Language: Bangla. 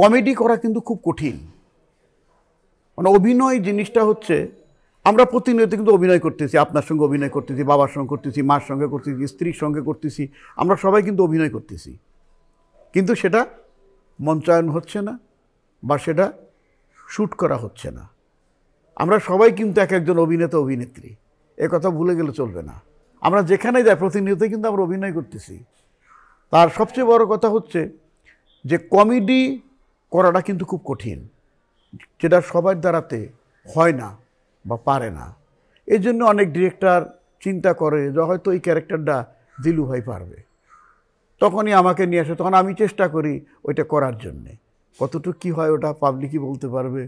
কমেডি করা কিন্তু খুব কঠিন মানে অভিনয় জিনিসটা হচ্ছে আমরা প্রতিনিয়ত কিন্তু অভিনয় করতেছি আপনার সঙ্গে অভিনয় করতেছি বাবার সঙ্গে করতেছি মার সঙ্গে করতেছি স্ত্রীর সঙ্গে করতেছি আমরা সবাই কিন্তু অভিনয় করতেছি কিন্তু সেটা মঞ্চায়ন হচ্ছে না বা সেটা শ্যুট করা হচ্ছে না আমরা সবাই কিন্তু এক একজন অভিনেতা অভিনেত্রী এ কথা ভুলে গেলে চলবে না আমরা যেখানেই যাই প্রতিনিয়ত কিন্তু আমরা অভিনয় করতেছি তার সবচেয়ে বড় কথা হচ্ছে যে কমেডি করাটা কিন্তু খুব কঠিন যেটা সবার দ্বারাতে হয় না বা পারে না এই জন্য অনেক ডিরেক্টর চিন্তা করে যে হয়তো এই ক্যারেক্টারটা দিলু ভাই পারবে তখনই আমাকে নিয়ে আসে তখন আমি চেষ্টা করি ওইটা করার জন্যে কতটুকু কী হয় ওটা পাবলিকই বলতে পারবে